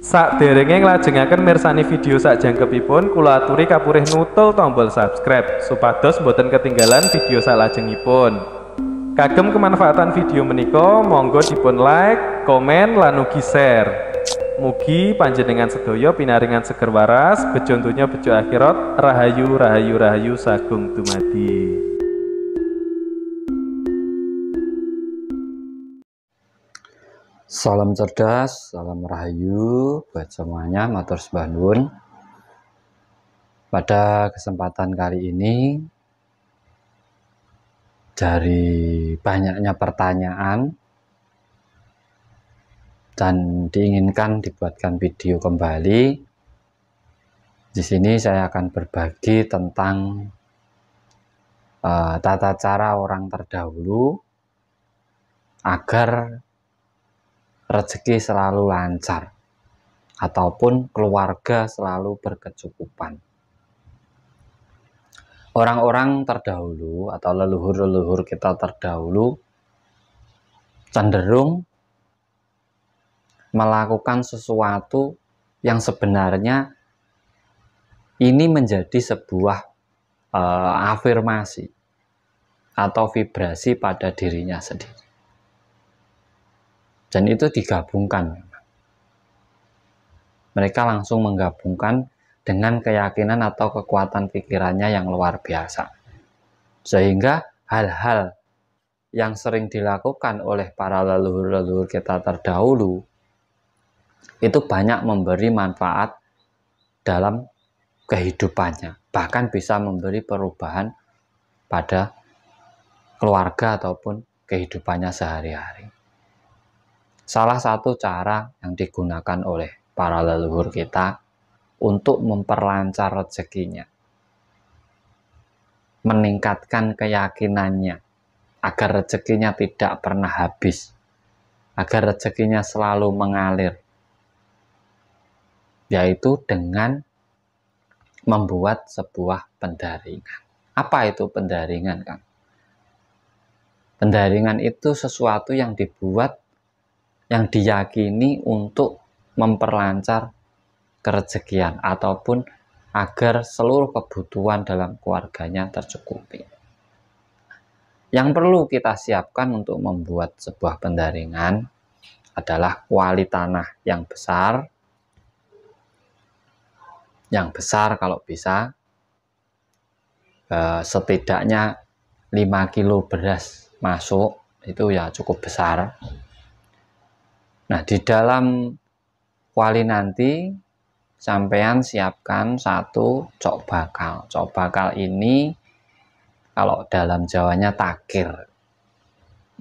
Sakderenge nglajengaken mirsani video jangkepipun kula aturi kapurih nutul tombol subscribe supados boten ketinggalan video salajengipun. Kagem kemanfaatan video menika monggo dipun like, komen lan ugi share. Mugi panjenengan sedaya pinaringan seger waras, bejo donya bejo akhirat, rahayu rahayu rahayu sagung dumadi. Salam cerdas, salam rahayu buat semuanya, motor sebandun. Pada kesempatan kali ini, dari banyaknya pertanyaan dan diinginkan dibuatkan video kembali, di sini saya akan berbagi tentang uh, tata cara orang terdahulu agar rezeki selalu lancar ataupun keluarga selalu berkecukupan. Orang-orang terdahulu atau leluhur-leluhur kita terdahulu cenderung melakukan sesuatu yang sebenarnya ini menjadi sebuah uh, afirmasi atau vibrasi pada dirinya sendiri. Dan itu digabungkan. Mereka langsung menggabungkan dengan keyakinan atau kekuatan pikirannya yang luar biasa. Sehingga hal-hal yang sering dilakukan oleh para leluhur-leluhur kita terdahulu itu banyak memberi manfaat dalam kehidupannya, bahkan bisa memberi perubahan pada keluarga ataupun kehidupannya sehari-hari salah satu cara yang digunakan oleh para leluhur kita untuk memperlancar rezekinya, meningkatkan keyakinannya agar rezekinya tidak pernah habis, agar rezekinya selalu mengalir, yaitu dengan membuat sebuah pendaringan. Apa itu pendaringan, Kang? Pendaringan itu sesuatu yang dibuat yang diyakini untuk memperlancar kerejekian ataupun agar seluruh kebutuhan dalam keluarganya tercukupi. Yang perlu kita siapkan untuk membuat sebuah pendaringan adalah kuali tanah yang besar, yang besar kalau bisa, eh, setidaknya 5 kilo beras masuk, itu ya cukup besar, Nah, di dalam kuali nanti sampean siapkan satu cok bakal. Cok bakal ini kalau dalam Jawanya takir.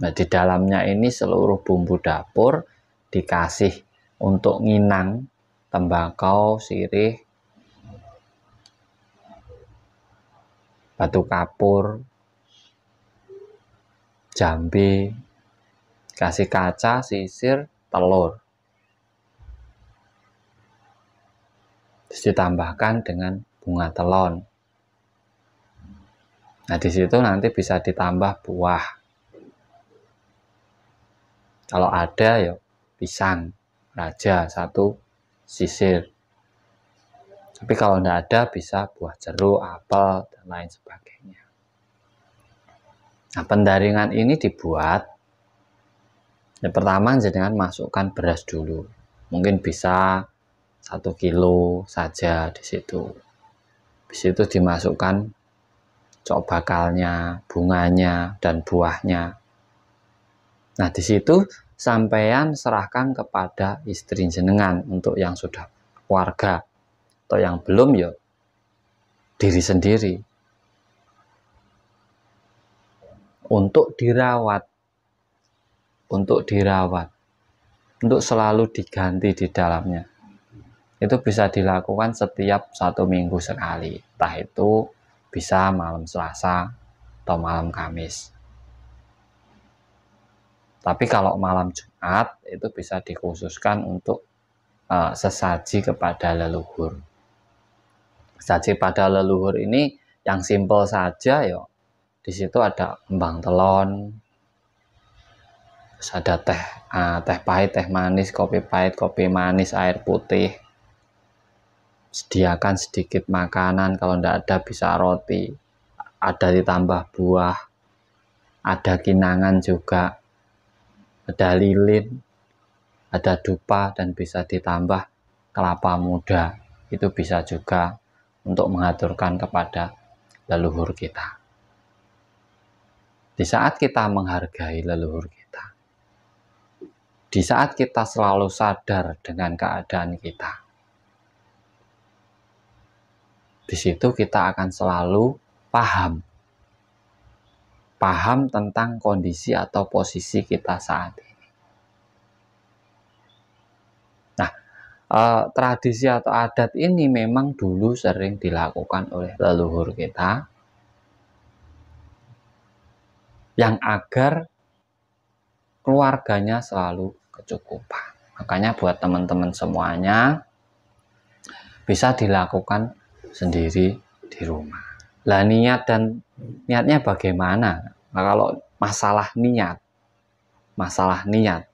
Nah, di dalamnya ini seluruh bumbu dapur dikasih untuk nginang tembakau, sirih, batu kapur, jambi, kasih kaca, sisir, telur. Terus ditambahkan dengan bunga telon. Nah, di situ nanti bisa ditambah buah. Kalau ada ya pisang raja satu sisir. Tapi kalau tidak ada bisa buah jeruk, apel, dan lain sebagainya. Nah, pendaringan ini dibuat yang pertama jenengan masukkan beras dulu mungkin bisa satu kilo saja di situ di situ dimasukkan cok bakalnya bunganya dan buahnya nah di situ sampean serahkan kepada istri jenengan untuk yang sudah warga atau yang belum ya diri sendiri untuk dirawat untuk dirawat, untuk selalu diganti di dalamnya. Itu bisa dilakukan setiap satu minggu sekali, entah itu bisa malam Selasa atau malam Kamis. Tapi kalau malam Jumat itu bisa dikhususkan untuk uh, sesaji kepada leluhur. Sesaji pada leluhur ini yang simpel saja ya. Di situ ada embang telon, terus ada teh uh, teh pahit teh manis kopi pahit kopi manis air putih sediakan sedikit makanan kalau tidak ada bisa roti ada ditambah buah ada kinangan juga ada lilin ada dupa dan bisa ditambah kelapa muda itu bisa juga untuk mengaturkan kepada leluhur kita di saat kita menghargai leluhur kita di saat kita selalu sadar dengan keadaan kita. Di situ kita akan selalu paham. Paham tentang kondisi atau posisi kita saat ini. Nah, eh, tradisi atau adat ini memang dulu sering dilakukan oleh leluhur kita yang agar keluarganya selalu kecukupan. Makanya buat teman-teman semuanya bisa dilakukan sendiri di rumah. Lah niat dan niatnya bagaimana? Nah, kalau masalah niat, masalah niat.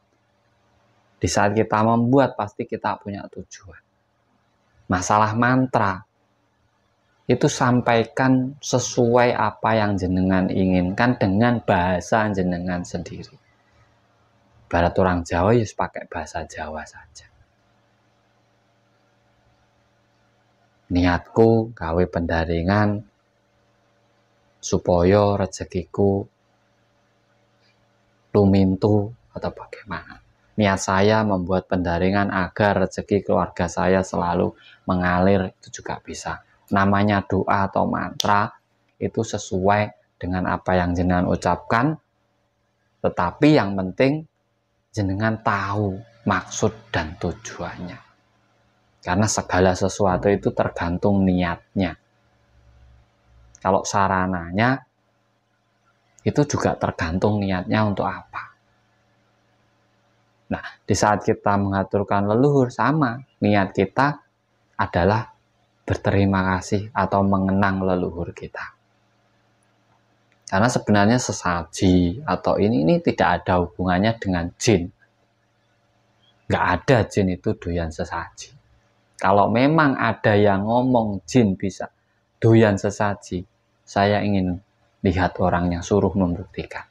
Di saat kita membuat pasti kita punya tujuan. Masalah mantra itu sampaikan sesuai apa yang jenengan inginkan dengan bahasa jenengan sendiri. Barat orang Jawa ya pakai bahasa Jawa saja. Niatku gawe pendaringan supaya rezekiku lumintu atau bagaimana. Niat saya membuat pendaringan agar rezeki keluarga saya selalu mengalir itu juga bisa. Namanya doa atau mantra itu sesuai dengan apa yang jenengan ucapkan. Tetapi yang penting jenengan tahu maksud dan tujuannya. Karena segala sesuatu itu tergantung niatnya. Kalau sarananya itu juga tergantung niatnya untuk apa. Nah, di saat kita mengaturkan leluhur sama, niat kita adalah berterima kasih atau mengenang leluhur kita. Karena sebenarnya sesaji atau ini ini tidak ada hubungannya dengan jin. Nggak ada jin itu doyan sesaji. Kalau memang ada yang ngomong jin bisa doyan sesaji, saya ingin lihat orangnya suruh membuktikan.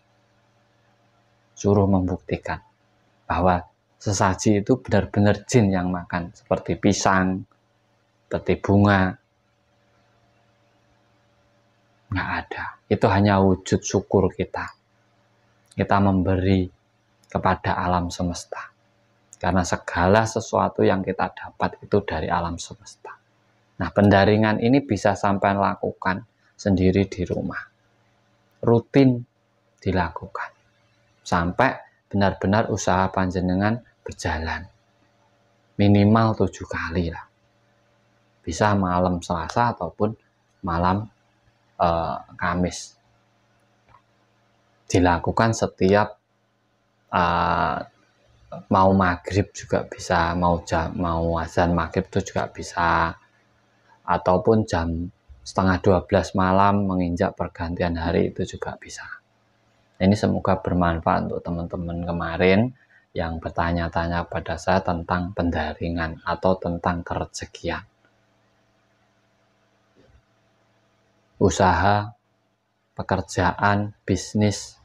Suruh membuktikan bahwa sesaji itu benar-benar jin yang makan seperti pisang, seperti bunga, nggak ada. Itu hanya wujud syukur kita. Kita memberi kepada alam semesta. Karena segala sesuatu yang kita dapat itu dari alam semesta. Nah, pendaringan ini bisa sampai lakukan sendiri di rumah. Rutin dilakukan. Sampai benar-benar usaha panjenengan berjalan. Minimal tujuh kali lah. Bisa malam Selasa ataupun malam uh, Kamis dilakukan setiap uh, mau maghrib juga bisa mau jam mau azan maghrib itu juga bisa ataupun jam setengah 12 malam menginjak pergantian hari itu juga bisa ini semoga bermanfaat untuk teman-teman kemarin yang bertanya-tanya pada saya tentang pendaringan atau tentang kerejekian usaha, pekerjaan, bisnis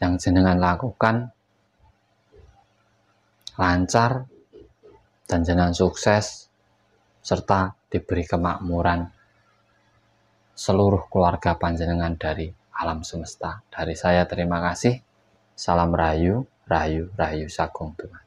yang jenengan lakukan lancar dan jenengan sukses serta diberi kemakmuran seluruh keluarga panjenengan dari alam semesta. Dari saya terima kasih. Salam Rayu, Rayu, Rayu Sagung Tuhan.